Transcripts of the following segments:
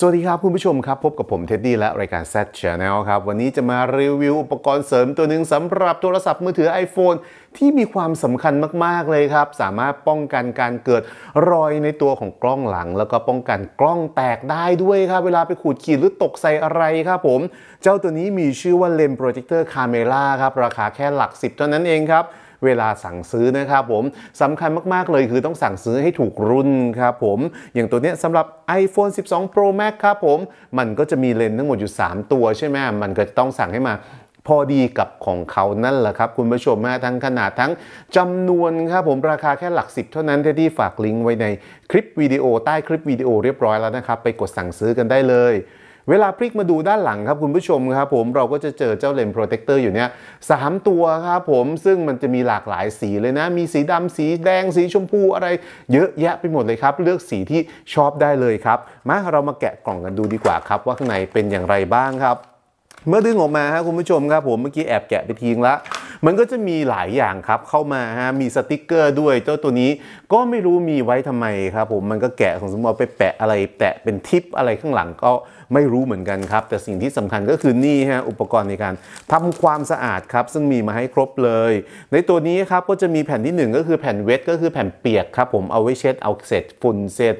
สวัสดีครับคุณผู้ชมครับ พบกับผมเท็ดดี้และรายการ Z Channel ครับ วันนี้จะมารีวิวอุปกรณ์เสริมตัวหนึ่งสำหรับโทรศัพท์มือถือ iPhone ที่มีความสำคัญมาก ๆเลยครับ สามารถป้องกันการเกิดรอยในตัวของกล้องหลัง แล้วก็ป้องกันกล้องแตกได้ด้วยครับ เวลาไปขูดขีดหรือตกใส่อะไรครับผม เจ้าตัวนี้มีชื่อว่าเลนส์โปรเจคเตอร์คาเมล่าครับราคาแค่หลัก10เท่านั้นเองครับเวลาสั่งซื้อนะครับผมสำคัญมากๆเลยคือต้องสั่งซื้อให้ถูกรุ่นครับผม อย่างตัวเนี้ยสำหรับ iPhone 12 Pro Max ครับผม มันก็จะมีเลนส์ทั้งหมดอยู่ 3 ตัวใช่ไหมมันก็ต้องสั่งให้มาพอดีกับของเขานั่นแหละครับคุณผู้ชมแม้ทั้งขนาดทั้งจำนวนครับผมราคาแค่หลักสิบเท่านั้น่ที่ฝากลิงก์ไว้ในคลิปวิดีโอใต้คลิปวิดีโอเรียบร้อยแล้วนะครับไปกดสั่งซื้อกันได้เลยเวลาพลิกมาดูด้านหลังครับ คุณผู้ชมครับผมเราก็จะเจอเจ้าเลนโปรเทคเตอร์อยู่เนี่ยสตัวครับผมซึ่งมันจะมีหลากหลายสีเลยนะ มีสีดำสีแดงสีชมพูอะไรเยอะแยะไปหมดเลยครับ เลือกสีที่ชอบได้เลยครับมาเรามาแกะกล่องกันดูดีกว่าครับ ว่าข้างในเป็นอย่างไรบ้างครับเมื่อดึงออกมาครับคุณผู้ชมครับผมเมื่อกี้แอบแกะไปทิ้งละมันก็จะมีหลายอย่างครับเข้ามาฮะมีสติกเกอร์ ด้วยเจ้าตัวนี้ก็ไม่รู้มีไว้ทำไมครับผมมันก็แกะของสมมติเอาไปแปะอะไร แปะเป็นทิปอะไรข้างหลังก็ไม่รู้เหมือนกันครับแต่สิ่งที่สำคัญก็คือนี่ฮะอุปกรณ์ในการทำความสะอาดครับซึ่งมีมาให้ครบเลย ในตัวนี้ครับ ก็จะมีแผ่นที่ 1 ก็คือแผ่นเวทก็คือแผ่นเปียกครับผมเอาไว้เช็ดเอาเศษฝุ่นเศษ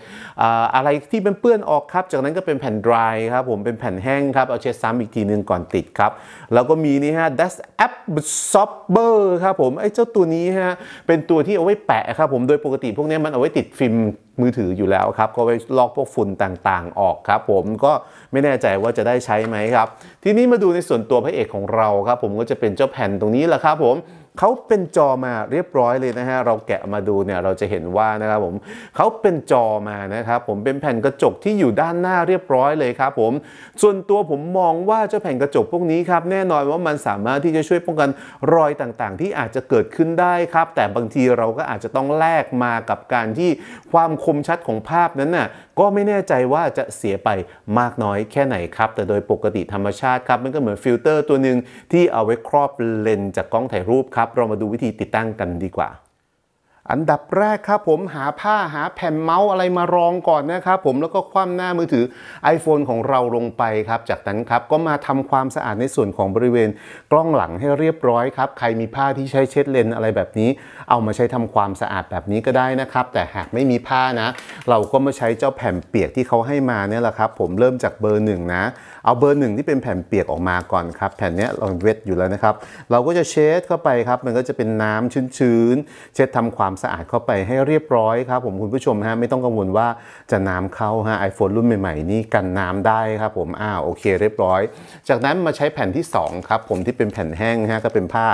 อะไรที่เป็นเปื้อนออกครับ จากนั้นก็เป็นแผ่น dry ครับผมเป็นแผ่นแห้งครับ เอาเช็ดซ้ำอีกทีหนึ่งก่อนติดครับ แล้วก็มีนี่ฮะ dust absorber ครับผมไอ้เจ้าตัวนี้ฮะเป็นตัวที่เอาไว้แปะครับผมโดยปกติ พวกนี้มันเอาไว้ติดฟิล์มมือถืออยู่แล้วครับก็ไปลอกพวกฝุ่นต่างๆ ออกครับผมก็ไม่แน่ใจว่าจะได้ใช้ไหมครับ ทีนี้มาดูในส่วนตัวพระเอกของเราครับผมก็จะเป็นเจ้าแผ่นตรงนี้แหละครับผมเขาเป็นจอมาเรียบร้อยเลยนะฮะเราแกะมาดูเนี่ยเราจะเห็นว่านะครับผมเขาเป็นจอมานะครับผมเป็นแผ่นกระจกที่อยู่ด้านหน้าเรียบร้อยเลยครับผม ส่วนตัวผมมองว่าเจ้าแผ่นกระจกพวกนี้ครับแน่นอนว่ามันสามารถที่จะช่วยป้องกันรอยต่างๆ ที่อาจจะเกิดขึ้นได้ครับ แต่บางทีเราก็อาจจะต้องแลกมากับการที่ความคมชัดของภาพนั้นน่ะก็ไม่แน่ใจว่าจะเสียไปมากน้อยแค่ไหนครับแต่โดยปกติธรรมชาติครับมันก็เหมือนฟิลเตอร์ตัวหนึ่งที่เอาไว้ครอบเลนจากกล้องถ่ายรูปครับเรามาดูวิธีติดตั้งกันดีกว่าอันดับแรกครับผมหาผ้าหา แผ่นเมาส์อะไรมารองก่อนนะครับผมแล้วก็คว่ำหน้ามือถือ iPhone ของเราลงไปครับจากนั้นครับก็มาทำความสะอาดในส่วนของบริเวณกล้องหลังให้เรียบร้อยครับใครมีผ้าที่ใช้เช็ดเลนอะไรแบบนี้เอามาใช้ทำความสะอาดแบบนี้ก็ได้นะครับแต่หากไม่มีผ้านะ เราก็มาใช้เจ้าแผ่นเปียกที่เขาให้มาเนี่ยแหละครับผมเริ่มจากเบอร์หนึ่งนะ เอาเบอร์หนึ่งที่เป็นแผ่นเปียกออกมาก่อนครับแผ่นนี้เราเวทอยู่แล้วนะครับเราก็จะเช็ดเข้าไปครับมันก็จะเป็นน้ำชื้นๆเช็ดทำความสะอาดเข้าไปให้เรียบร้อยครับผมคุณผู้ชมฮะไม่ต้องกังวลว่าจะน้ำเข้าฮะไอโฟนรุ่นใหม่ๆ นี่กันน้ำได้ครับผมอ้าวโอเคเรียบร้อย จากนั้นมาใช้แผ่นที่ 2 ครับ ผมที่เป็นแผ่นแห้งฮะก็เป็นผ้า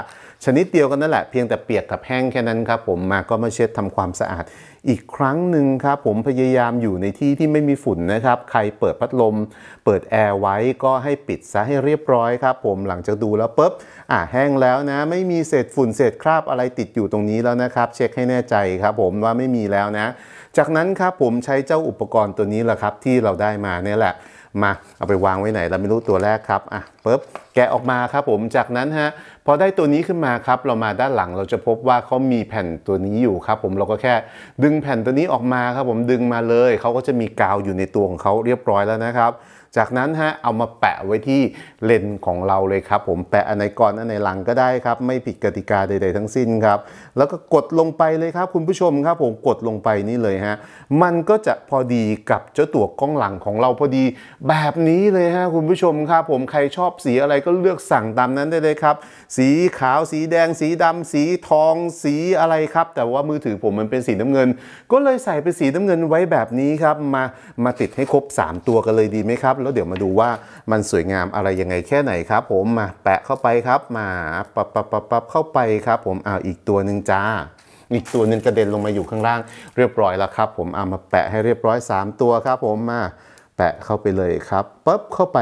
ชนิดเดียวกันนั่นแหละเพียงแต่เปียกกับแห้งแค่นั้นครับผมมาก็มาเช็ดทำความสะอาด อีกครั้งหนึ่งครับผมพยายามอยู่ในที่ที่ไม่มีฝุ่นนะครับใครเปิดพัดลม เปิดแอร์ไว้ก็ให้ปิดซะให้เรียบร้อยครับผมหลังจากดูแล้วปุ๊บอ่ะแห้งแล้วนะ ไม่มีเศษฝุ่นเศษคราบอะไรติดอยู่ตรงนี้แล้วนะครับ เช็คให้แน่ใจครับ ผมว่าไม่มีแล้วนะ จากนั้นครับผมใช้เจ้าอุปกรณ์ตัวนี้แหละครับ ที่เราได้มาเนี่ยแหละมาเอาไปวางไว้ไหน เราไม่รู้ตัวแรกครับอ่ะปุ๊บแกะออกมาครับผม จากนั้นฮะพอได้ตัวนี้ขึ้นมาครับเรามาด้านหลังเราจะพบว่าเขามีแผ่นตัวนี้อยู่ครับผมเราก็แค่ ดึงแผ่นตัวนี้ออกมาครับผมดึงมาเลยเขาก็จะมีกาวอยู่ในตัวของเขาเรียบร้อยแล้วนะครับ จากนั้นฮะเอามาแปะไว้ที่เลนของเราเลยครับผมแปะอันไหนก่อนอันไหนหลังก็ได้ครับไม่ผิดกติกาใด ๆ ทั้งสิ้นครับแล้วก็กดลงไปเลยครับ คุณผู้ชมครับผมกดลงไปนี่เลยฮะมันก็จะพอดีกับเจ้าตัวกล้องหลังของเราพอดี แบบนี้เลยฮะคุณผู้ชมครับผมใครชอบสีอะไรก็เลือกสั่งตามนั้นได้เลยครับ สีขาวสีแดง สีดำ สีทองสีอะไรครับ แต่ว่ามือถือผมมันเป็นสีน้ำเงิน ก็เลยใส่เป็นสีน้ำเงินไว้แบบนี้ครับ มามาติดให้ครบ 3 ตัวกันเลยดีไหมครับ แล้วเดี๋ยวมาดูว่ามันสวยงามอะไรยังไงแค่ไหนครับ ผมมาแปะเข้าไปครับ มาปับปับปับปับเข้าไปครับ ผมเอาอีกตัวหนึ่งจ้า อีกตัวหนึ่งกระเด็นลงมาอยู่ข้างล่างเรียบร้อยแล้วครับ ผมเอามาแปะให้เรียบร้อย3ตัวครับผมมาแปะเข้าไปเลยครับปั๊บเข้าไป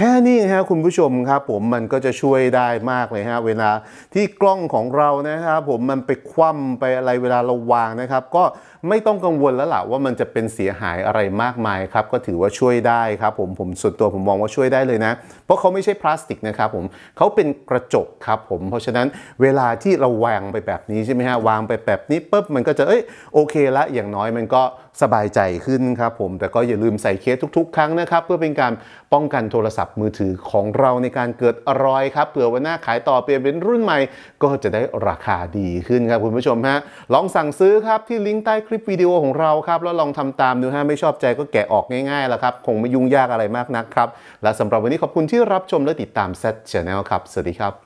แค่นี้ฮะคุณผู้ชมครับผมมันก็จะช่วยได้มากเลยฮะเวลาที่กล้องของเรานะครับผมมันไปคว่ำไปอะไรเวลาเราวางนะครับก็ไม่ต้องกังวลแล้วล่ะว่ามันจะเป็นเสียหายอะไรมากมายครับ ก็ถือว่าช่วยได้ครับผมผมส่วนตัวผมมองว่าช่วยได้เลยนะ เพราะเขาไม่ใช่พลาสติกนะครับผมเขาเป็นกระจกครับผมเพราะฉะนั้นเวลาที่เราวางไปแบบนี้ใช่ไหมฮะวางไปแบบนี้ปุ๊บมันก็จะเอ้ยโอเคละอย่างน้อยมันก็สบายใจขึ้นครับผมแต่ก็อย่าลืมใส่เคสทุก ๆ ครั้งนะครับเพื่อเป็นการป้องกันโทรศัพท์พท์มือถือของเราในการเกิดอร่อยครับเผื่อวันหน้าขายต่อเปลี่ยนเป็นรุ่นใหม่ ก็จะได้ราคาดีขึ้นครับ คุณผู้ชมฮะลองสั่งซื้อครับที่ลิงก์ใต้คลิปวิดีโอของเราครับ แล้วลองทำตามดูฮะไม่ชอบใจก็แกะออกง่ายๆแล้วครับคงไม่ยุ่งยากอะไรมากนักครับ และสำหรับวันนี้ ขอบคุณที่รับชมและติดตามเซตช h น n n ครับสวัสดีครับ